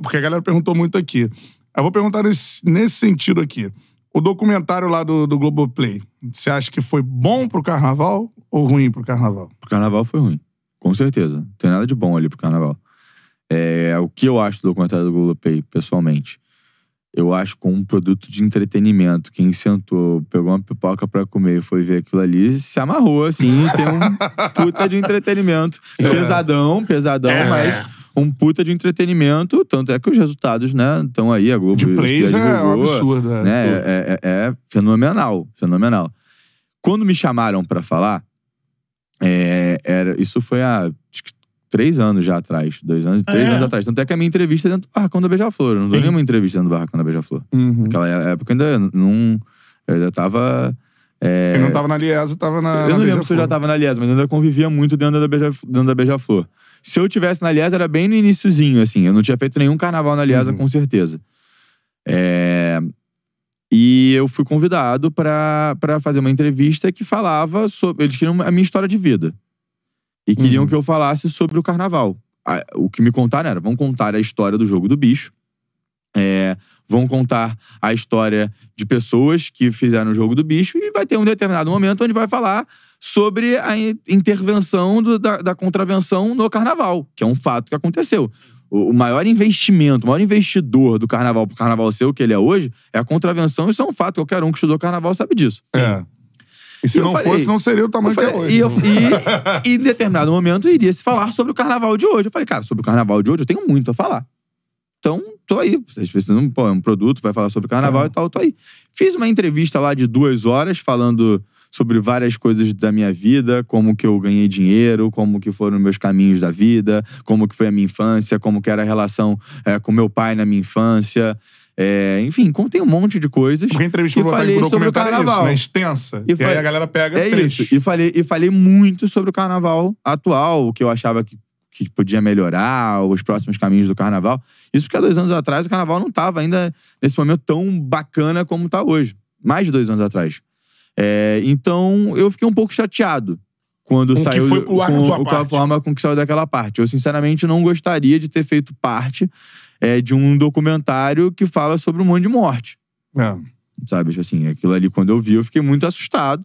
porque a galera perguntou muito aqui. Eu vou perguntar nesse, nesse sentido aqui. O documentário lá do, do Globoplay, você acha que foi bom pro carnaval ou ruim pro carnaval? Pro carnaval foi ruim. Com certeza. Não tem nada de bom ali pro carnaval. É, o que eu acho do documentário do Globoplay, pessoalmente? Eu acho como um produto de entretenimento. Quem sentou, pegou uma pipoca para comer, foi ver aquilo ali, se amarrou, assim, tem um puta de entretenimento. É. Pesadão, pesadão, é. mas um puta de entretenimento, tanto é que os resultados, né, estão aí, a Globo... De plays é um absurdo. Né, né é, é, é, fenomenal, fenomenal. Quando me chamaram para falar, é, era, isso foi há três anos já atrás, dois anos, três ah, é. anos atrás. Tanto é que a minha entrevista dentro do Barracão da Beija-Flor. Eu não dou nenhuma entrevista dentro do Barracão da Beija-Flor. Uhum. Naquela é, época ainda não... Eu ainda tava... É... Eu não tava na Liesa, tava na. Eu não na lembro se eu já tava na Liesa, mas ainda convivia muito dentro da Beija-Flor. Beija se eu tivesse na Aliás, era bem no iníciozinho, assim. Eu não tinha feito nenhum carnaval na Aliás, uhum. com certeza. É... E eu fui convidado para fazer uma entrevista que falava sobre. Eles queriam a minha história de vida. E queriam uhum. que eu falasse sobre o carnaval. O que me contaram era: vão contar a história do jogo do bicho. É, vão contar a história de pessoas que fizeram o jogo do bicho e vai ter um determinado momento onde vai falar sobre a intervenção do, da, da, contravenção no carnaval, que é um fato que aconteceu. O, o maior investimento, o maior investidor do carnaval para o carnaval ser o que ele é hoje, é a contravenção, isso é um fato. Qualquer um que estudou carnaval sabe disso. É. E se e não falei, fosse, não seria o tamanho falei, que é hoje. E, eu, e, e, em determinado momento iria se falar sobre o carnaval de hoje. Eu falei, cara, sobre o carnaval de hoje eu tenho muito a falar. Então, tô aí. Vocês precisam, pô, é um produto, vai falar sobre carnaval é. e tal, tô aí. Fiz uma entrevista lá de duas horas falando sobre várias coisas da minha vida, como que eu ganhei dinheiro, como que foram meus caminhos da vida, como que foi a minha infância, como que era a relação é, com meu pai na minha infância. É, enfim, contei um monte de coisas. Porque a entrevista e falei sobre o é carnaval. isso, né? Extensa. E, e aí a galera pega é isso. E falei, e falei muito sobre o carnaval atual, o que eu achava que, que podia melhorar, os próximos caminhos do carnaval. Isso porque há dois anos atrás o carnaval não estava ainda nesse momento tão bacana como está hoje. Mais de dois anos atrás. É, então, eu fiquei um pouco chateado quando com saiu que foi pro ar com, com a forma com que saiu daquela parte. Eu, sinceramente, não gostaria de ter feito parte é, de um documentário que fala sobre um monte de morte. É. Sabe, tipo assim, aquilo ali, quando eu vi, eu fiquei muito assustado.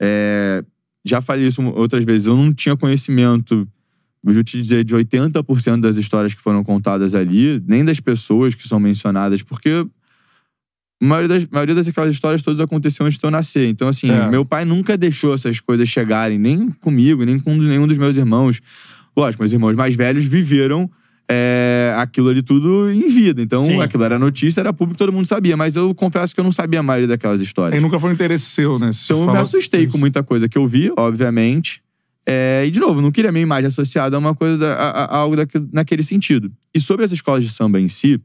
É, já falei isso outras vezes, eu não tinha conhecimento, vou te dizer, de 80% das histórias que foram contadas ali, nem das pessoas que são mencionadas, porque a maioria das, maioria das dessas histórias todas aconteceu antes de eu nascer. Então, assim, é. meu pai nunca deixou essas coisas chegarem, nem comigo, nem com nenhum dos meus irmãos. Lógico, meus irmãos mais velhos viveram é, aquilo ali tudo em vida. Então, Sim. aquilo era notícia, era público, todo mundo sabia. Mas eu confesso que eu não sabia a maioria daquelas histórias. E nunca foi um interesse seu, né? Se então, eu me assustei isso. com muita coisa que eu vi, obviamente. É, e, de novo, não queria minha imagem associada a uma coisa, a, a, a algo daquele, naquele sentido. E sobre as escolas de samba em si,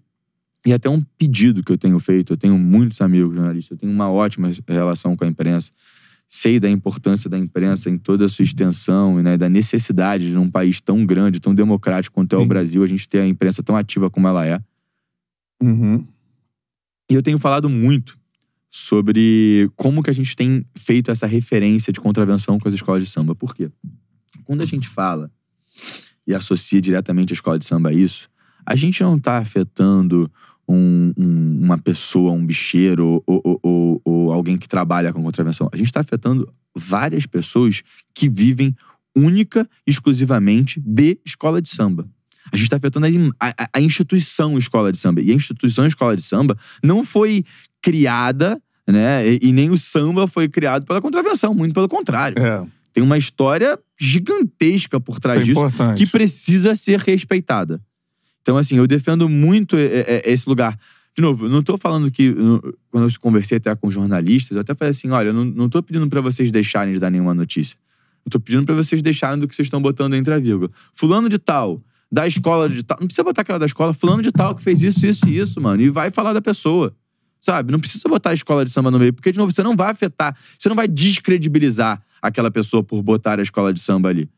e até um pedido que eu tenho feito, eu tenho muitos amigos jornalistas, eu tenho uma ótima relação com a imprensa. Sei da importância da imprensa em toda a sua extensão e né, da necessidade de um país tão grande, tão democrático quanto é o Brasil, a gente ter a imprensa tão ativa como ela é. Uhum. E eu tenho falado muito sobre como que a gente tem feito essa referência de contravenção com as escolas de samba. Por quê? Quando a gente fala e associa diretamente a escola de samba a isso, a gente não está afetando um, um, uma pessoa, um bicheiro ou, ou, ou, ou, alguém que trabalha com contravenção. A gente está afetando várias pessoas que vivem única e exclusivamente de escola de samba. A gente está afetando a, a, a instituição escola de samba. E a instituição escola de samba não foi criada, né? E, e nem o samba foi criado pela contravenção, muito pelo contrário. É. Tem uma história gigantesca por trás é disso importante. que precisa ser respeitada. Então, assim, eu defendo muito é, é, é, esse lugar. De novo, eu não estou falando que. Quando eu conversei até com jornalistas, eu até falei assim: olha, eu não, estou pedindo para vocês deixarem de dar nenhuma notícia. Eu tô pedindo para vocês deixarem do que vocês estão botando entre a vírgula. Fulano de tal, da escola de tal. Não precisa botar aquela da escola, fulano de tal que fez isso, isso e isso, mano. E vai falar da pessoa. Sabe? Não precisa botar a escola de samba no meio, porque, de novo, você não vai afetar, você não vai descredibilizar aquela pessoa por botar a escola de samba ali.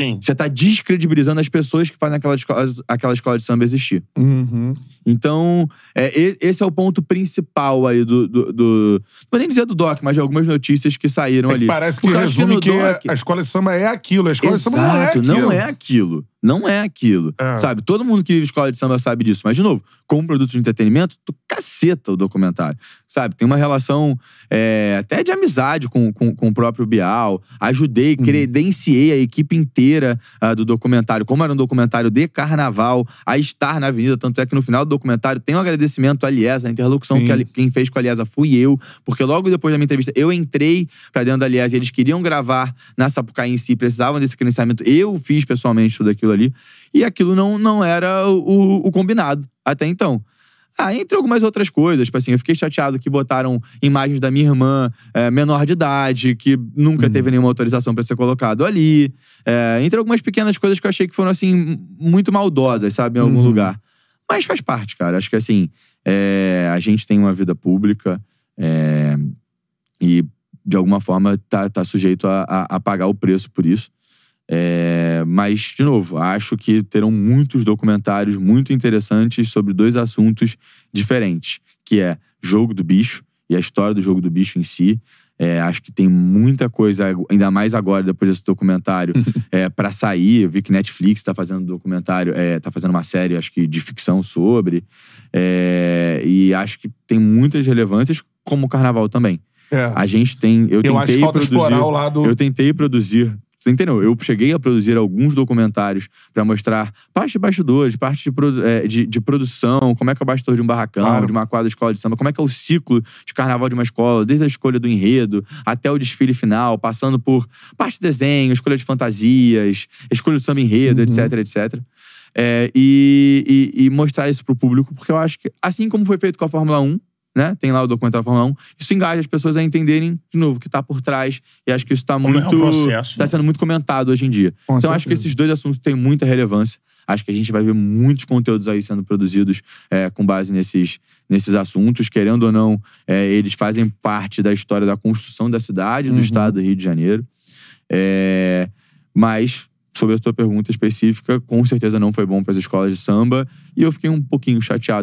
Sim. Você tá descredibilizando as pessoas que fazem aquela escola, aquela escola de samba existir. Uhum. Então, é, esse é o ponto principal aí do, do, do, Não vou nem dizer do DOC, mas de algumas notícias que saíram é que ali. parece que Porque resume que, que é DOC... a escola de samba é aquilo. A escola Exato, de samba não é aquilo. Não é aquilo. Não é aquilo. É. Sabe? Todo mundo que vive escola de samba sabe disso. Mas, de novo, como produto de entretenimento, tu caceta o documentário. Sabe? Tem uma relação é, até de amizade com, com, com, o próprio Bial. Ajudei, uhum. credenciei a equipe inteira uh, do documentário. Como era um documentário de carnaval, a estar na avenida. Tanto é que no final do documentário tem um agradecimento à Liesa, a interlocução Sim. que a, quem fez com a Liesa fui eu. Porque logo depois da minha entrevista, eu entrei pra dentro da Liesa e eles queriam gravar na Sapucaí em si, precisavam desse credenciamento. Eu fiz pessoalmente tudo aquilo ali. E aquilo não, não era o, o combinado até então. Ah, entre algumas outras coisas, tipo assim, eu fiquei chateado que botaram imagens da minha irmã é, menor de idade, que nunca uhum. teve nenhuma autorização para ser colocado ali. É, entre algumas pequenas coisas que eu achei que foram, assim, muito maldosas, sabe, em algum uhum. lugar. Mas faz parte, cara. Acho que, assim, é, a gente tem uma vida pública e, de alguma forma, tá, tá sujeito a, a, a pagar o preço por isso. É, mas, de novo, acho que terão muitos documentários muito interessantes sobre dois assuntos diferentes, que é jogo do bicho e a história do jogo do bicho em si. É, acho que tem muita coisa, ainda mais agora, depois desse documentário, é, para sair. Eu vi que Netflix está fazendo documentário, está é, fazendo uma série, acho que, de ficção sobre. É, e acho que tem muitas relevâncias, como o carnaval também. É. A gente tem. Eu, eu tentei produzir. Eu tentei produzir você entendeu? Eu cheguei a produzir alguns documentários para mostrar parte de bastidores, parte de, produ é, de, de, produção, como é que é o bastidor de um barracão, claro. de uma quadra de escola de samba, como é que é o ciclo de carnaval de uma escola, desde a escolha do enredo até o desfile final, passando por parte de desenho, escolha de fantasias, escolha do samba enredo, uhum. etc, etc. É, e, e, e mostrar isso pro público, porque eu acho que, assim como foi feito com a Fórmula 1, né? Tem lá o documentário Fórmula 1. Isso engaja as pessoas a entenderem, de novo, o que está por trás. E acho que isso está é muito. É processo, tá né? sendo muito comentado hoje em dia. Com então certeza. acho que esses dois assuntos têm muita relevância. Acho que a gente vai ver muitos conteúdos aí sendo produzidos é, com base nesses, nesses assuntos. Querendo ou não, é, eles fazem parte da história da construção da cidade, do uhum. estado do Rio de Janeiro. É, mas, sobre a sua pergunta específica, com certeza não foi bom para as escolas de samba. E eu fiquei um pouquinho chateado.